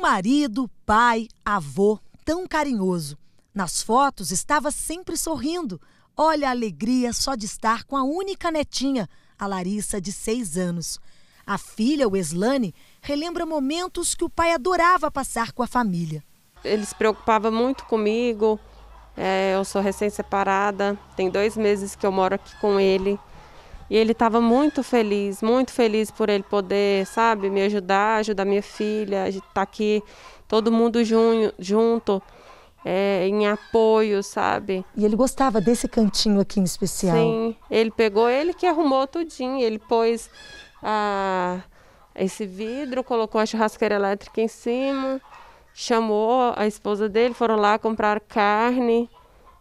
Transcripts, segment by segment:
marido, pai, avô, tão carinhoso. Nas fotos estava sempre sorrindo. Olha a alegria só de estar com a única netinha, a Larissa, de seis anos. A filha, Weslane, relembra momentos que o pai adorava passar com a família. Ele se preocupava muito comigo. É, eu sou recém-separada, tem dois meses que eu moro aqui com ele. E ele estava muito feliz, muito feliz por ele poder, sabe, me ajudar, ajudar minha filha, estar tá aqui todo mundo junto, é, em apoio, sabe? E ele gostava desse cantinho aqui em especial? Sim, ele pegou, ele que arrumou tudinho, ele pôs a, ah, esse vidro, colocou a churrasqueira elétrica em cima, chamou a esposa dele, foram lá comprar carne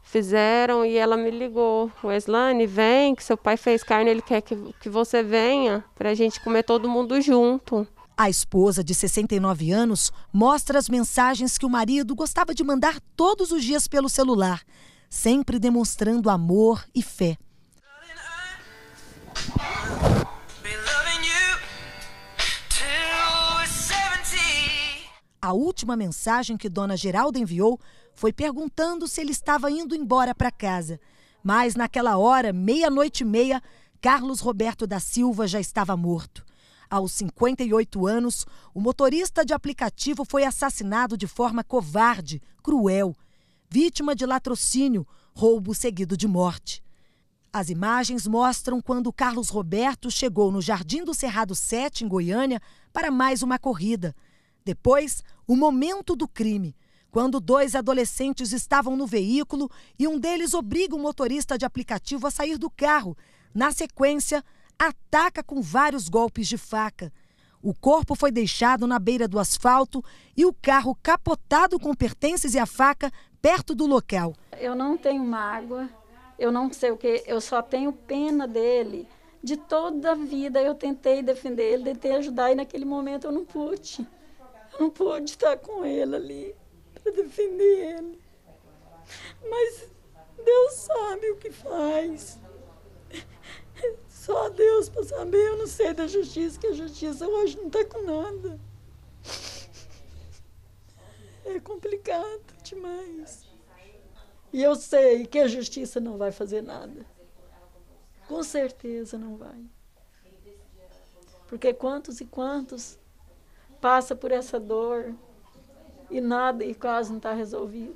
fizeram e ela me ligou. Weslane, vem, que seu pai fez carne, ele quer que, que você venha para a gente comer todo mundo junto. A esposa, de 69 anos, mostra as mensagens que o marido gostava de mandar todos os dias pelo celular, sempre demonstrando amor e fé. A última mensagem que Dona Geralda enviou foi perguntando se ele estava indo embora para casa. Mas naquela hora, meia-noite e meia, Carlos Roberto da Silva já estava morto. Aos 58 anos, o motorista de aplicativo foi assassinado de forma covarde, cruel, vítima de latrocínio, roubo seguido de morte. As imagens mostram quando Carlos Roberto chegou no Jardim do Cerrado 7, em Goiânia, para mais uma corrida. Depois, o momento do crime, quando dois adolescentes estavam no veículo e um deles obriga o motorista de aplicativo a sair do carro. Na sequência, ataca com vários golpes de faca. O corpo foi deixado na beira do asfalto e o carro capotado com pertences e a faca perto do local. Eu não tenho mágoa, eu não sei o que, eu só tenho pena dele. De toda a vida eu tentei defender ele, tentei ajudar e naquele momento eu não pude não pude estar com ele ali para defender ele. Mas Deus sabe o que faz. Só Deus para saber. Eu não sei da justiça, que a justiça hoje não está com nada. É complicado demais. E eu sei que a justiça não vai fazer nada. Com certeza não vai. Porque quantos e quantos passa por essa dor e nada e quase não está resolvido.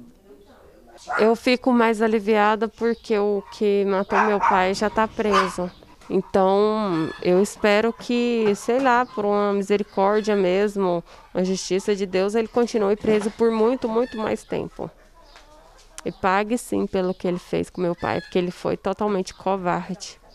Eu fico mais aliviada porque o que matou meu pai já está preso. Então, eu espero que, sei lá, por uma misericórdia mesmo, uma justiça de Deus, ele continue preso por muito, muito mais tempo. E pague sim pelo que ele fez com meu pai, porque ele foi totalmente covarde.